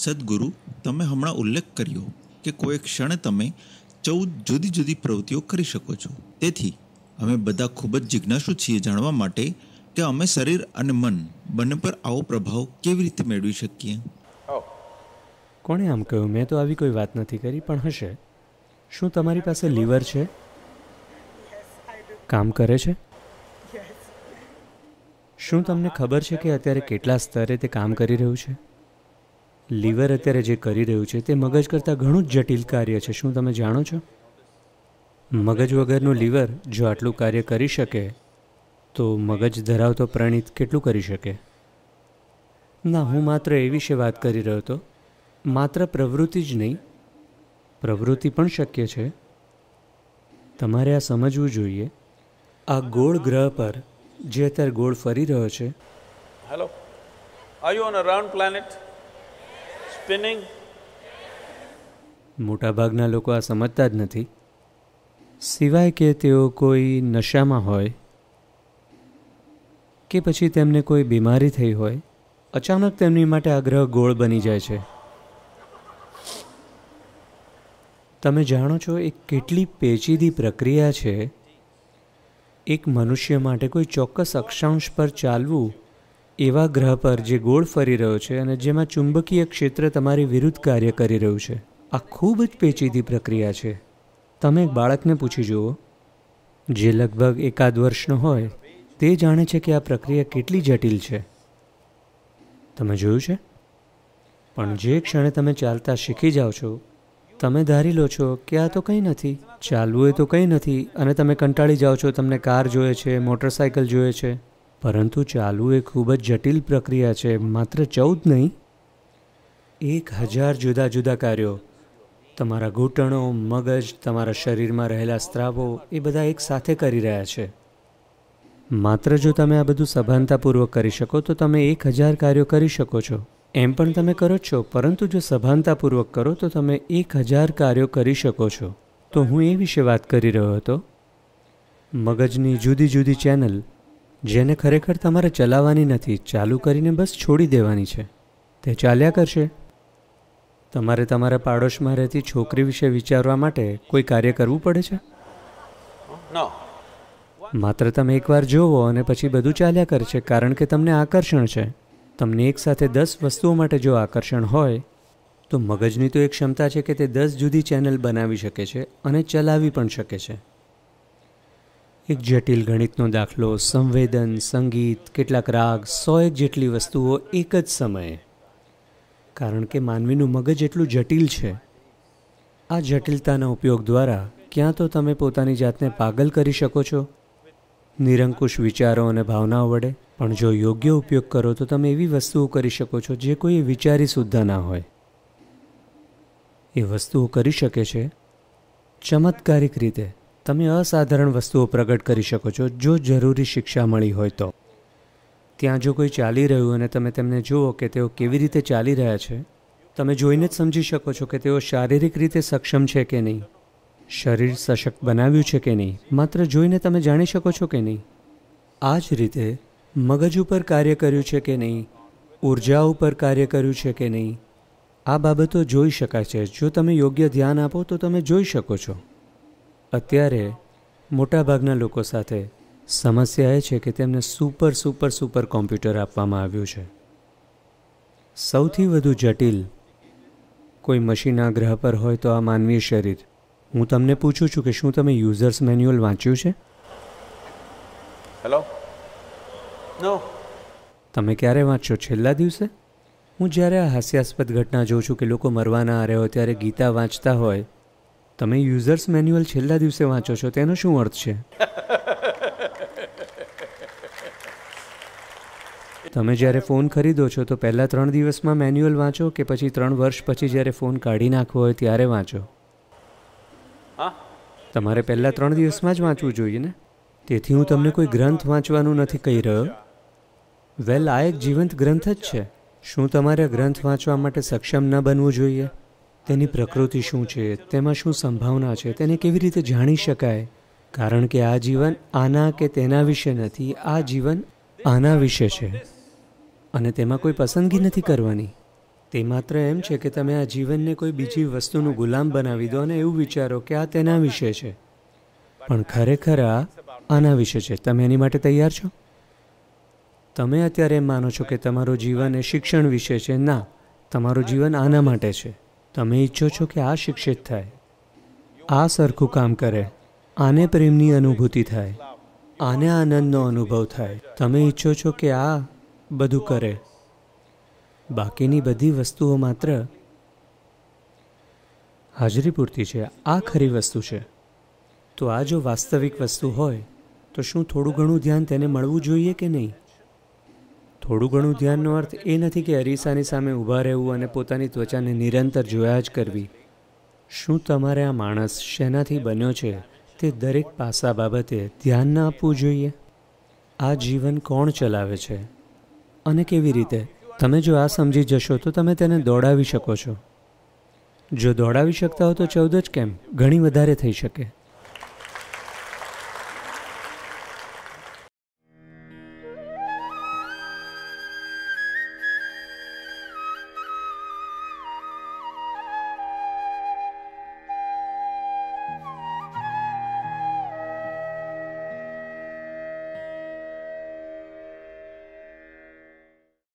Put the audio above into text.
સદગુરુ તમે હમણાં ઉલ્લેખ કર્યો કે કોઈ ક્ષણે તમે ચૌદ જુદી જુદી પ્રવૃત્તિઓ કરી શકો છો તેથી અમે બધા ખૂબ જ જિજ્ઞાસુ છીએ જાણવા માટે કે અમે શરીર અને મન બંને પર આવો પ્રભાવ કેવી રીતે મેળવી શકીએ કોણે આમ કહ્યું મેં તો આવી કોઈ વાત નથી કરી પણ હશે શું તમારી પાસે લીવર છે કામ કરે છે શું તમને ખબર છે કે અત્યારે કેટલા સ્તરે તે કામ કરી રહ્યું છે લીવર અત્યારે જે કરી રહ્યું છે તે મગજ કરતાં ઘણું જ જટિલ કાર્ય છે શું તમે જાણો છો મગજ વગરનું લીવર જો આટલું કાર્ય કરી શકે તો મગજ ધરાવતો પ્રાણી કેટલું કરી શકે ના હું માત્ર એ વિશે વાત કરી રહ્યો હતો માત્ર પ્રવૃત્તિ જ નહીં પ્રવૃત્તિ પણ શક્ય છે તમારે આ સમજવું જોઈએ આ ગોળ ગ્રહ પર જે અત્યારે ગોળ ફરી રહ્યો છે hello are you on a round planet spinning? મોટાભાગના લોકો આ સમજતા જ નથી સિવાય કે તેઓ કોઈ નશામાં હોય કે પછી તેમને કોઈ બીમારી થઈ હોય અચાનક તેમની માટે આગ્રહ ગોળ બની જાય છે તમે જાણો છો એ કેટલી પેચીદી પ્રક્રિયા છે એક મનુષ્ય માટે કોઈ ચોક્કસ અક્ષાંશ પર ચાલવું એવા ગ્રહ પર જે ગોળ ફરી રહ્યો છે અને જેમાં ચુંબકીય ક્ષેત્ર તમારી વિરુદ્ધ કાર્ય કરી રહ્યું છે આ ખૂબ જ પેચીદી પ્રક્રિયા છે તમે એક બાળકને પૂછી જુઓ જે લગભગ એકાદ વર્ષનો હોય તે જાણે છે કે આ પ્રક્રિયા કેટલી જટિલ છે તમે જોયું છે પણ જે ક્ષણે તમે ચાલતા શીખી જાઓ છો તમે ધારી લો છો કે આ તો કંઈ નથી ચાલવું એ તો કંઈ નથી અને તમે કંટાળી જાઓ છો તમને કાર જોઈએ છે મોટરસાયકલ જોઈએ છે પરંતુ ચાલવું એ ખૂબ જ જટિલ પ્રક્રિયા છે માત્ર ચૌદ નહીં એક હજાર જુદા જુદા કાર્યો તમારા ઘૂંટણો મગજ તમારા શરીરમાં રહેલા સ્ત્રાવો એ બધા એક સાથે કરી રહ્યા છે માત્ર જો તમે આ બધું સભાનતાપૂર્વક કરી શકો તો તમે એક હજાર કાર્યો કરી શકો છો એમ પણ તમે કરો જ છો પરંતુ જો સભાનતાપૂર્વક કરો તો તમે એક હજાર કાર્યો કરી શકો છો તો હું એ વિશે વાત કરી રહ્યો હતો મગજની જુદી જુદી ચેનલ જેને ખરેખર તમારે ચલાવવાની નથી ચાલુ કરીને બસ છોડી દેવાની છે તે ચાલ્યા કરશે તમારે તમારા પાડોશમાં રહેતી છોકરી વિશે વિચારવા માટે કોઈ કાર્ય કરવું પડે છે માત્ર તમે એકવાર જોવો અને પછી બધું ચાલ્યા કરશે કારણ કે તમને આકર્ષણ છે તમને એકસાથે દસ વસ્તુઓ માટે જો આકર્ષણ હોય તો મગજની તો એક ક્ષમતા છે કે તે દસ જુદી ચેનલ બનાવી શકે છે અને ચલાવી પણ શકે છે એક જટિલ ગણિતનો દાખલો સંવેદન સંગીત કેટલાક રાગ સોએક જેટલી વસ્તુઓ એક જ સમયે કારણ કે માનવીનું મગજ એટલું જટિલ છે આ જટિલતાના ઉપયોગ દ્વારા ક્યાં તો તમે પોતાની જાતને પાગલ કરી શકો છો નિરંકુશ વિચારો અને ભાવનાઓ વડે પણ જો યોગ્ય ઉપયોગ કરો તો તમે એવી વસ્તુઓ કરી શકો છો જે કોઈ વિચારી સુદ્ધા ના હોય એ વસ્તુઓ કરી શકે છે ચમત્કારિક રીતે તમે અસાધારણ વસ્તુઓ પ્રગટ કરી શકો છો જો જરૂરી શિક્ષા મળી હોય તો ત્યાં જો કોઈ ચાલી રહ્યું અને તમે તેમને જુઓ કે તેઓ કેવી રીતે ચાલી રહ્યા છે તમે જોઈને જ સમજી શકો છો કે તેઓ શારીરિક રીતે સક્ષમ છે કે નહીં શરીર સશક્ત બનાવ્યું છે કે નહીં માત્ર જોઈને તમે જાણી શકો છો કે નહીં આ જ રીતે મગજ ઉપર કાર્ય કર્યું છે કે નહીં ઉર્જા ઉપર કાર્ય કર્યું છે કે નહીં આ બાબતો જોઈ શકાય છે જો તમે યોગ્ય ધ્યાન આપો તો તમે જોઈ શકો છો અત્યારે મોટાભાગના લોકો સાથે સમસ્યા એ છે કે તેમને સુપર સુપર સુપર કોમ્પ્યુટર આપવામાં આવ્યું છે સૌથી વધુ જટિલ કોઈ મશીનના ગ્રહ પર હોય તો આ માનવીય શરીર હું તમને પૂછું છું કે શું તમે યુઝર્સ મેન્યુઅલ વાંચ્યું છે હેલો નો તમે ક્યારે વાંચશો છેલ્લા દિવસે હું જ્યારે આ હાસ્યાસ્પદ ઘટના જોઉં છું કે લોકો મરવાના આરે હોય ત્યારે ગીતા વાંચતા હોય તમે યુઝર્સ મેન્યુઅલ છેલ્લા દિવસે વાંચો છો તેનો શું અર્થ છે તમે જ્યારે ફોન ખરીદો છો તો પહેલાં ત્રણ દિવસમાં મેન્યુઅલ વાંચો કે પછી ત્રણ વર્ષ પછી જ્યારે ફોન કાઢી નાખવો હોય ત્યારે વાંચો તમારે પહેલાં ત્રણ દિવસમાં જ વાંચવું જોઈએ ને તેથી હું તમને કોઈ ગ્રંથ વાંચવાનું નથી કહી રહ્યો વેલ આ એક જીવંત ગ્રંથ જ છે શું તમારે ગ્રંથ વાંચવા માટે સક્ષમ ન બનવું જોઈએ તેની પ્રકૃતિ શું છે તેમાં શું સંભાવના છે તેને કેવી રીતે જાણી શકાય કારણ કે આ જીવન આના કે તેના વિશે નથી આ જીવન આના વિશે છે અને તેમાં કોઈ પસંદગી નથી કરવાની તે માત્ર એમ છે કે તમે આ જીવનને કોઈ બીજી વસ્તુનું ગુલામ બનાવી દો અને એવું વિચારો કે આ તેના વિશે છે પણ ખરેખર આ આના વિશે છે તમે એની માટે તૈયાર છો તમે અત્યારે એમ માનો છો કે તમારું જીવન એ શિક્ષણ વિશે છે ના તમારું જીવન આના માટે છે તમે ઈચ્છો છો કે આ શિક્ષિત થાય આ સરખું કામ કરે આને પ્રેમની અનુભૂતિ થાય આને આનંદનો અનુભવ થાય તમે ઈચ્છો છો કે આ બધું કરે બાકીની બધી વસ્તુઓ માત્ર હાજરી પૂરતી છે આ ખરી વસ્તુ છે તો આ જો વાસ્તવિક વસ્તુ હોય તો શું થોડું ઘણું ધ્યાન તેને મળવું જોઈએ કે નહીં થોડું ઘણું ધ્યાનનો અર્થ એ નથી કે અરીસાની સામે ઊભા રહેવું અને પોતાની ત્વચાને નિરંતર જોયા જ કરવી શું તમારે આ માણસ શેનાથી બન્યો છે તે દરેક પાસા બાબતે ધ્યાન ન આપવું જોઈએ આ જીવન કોણ ચલાવે છે અને કેવી રીતે તમે જો આ સમજી જશો તો તમે તેને દોડાવી શકો છો જો દોડાવી શકતા હો તો ચૌદ જ કેમ ઘણી વધારે થઈ શકે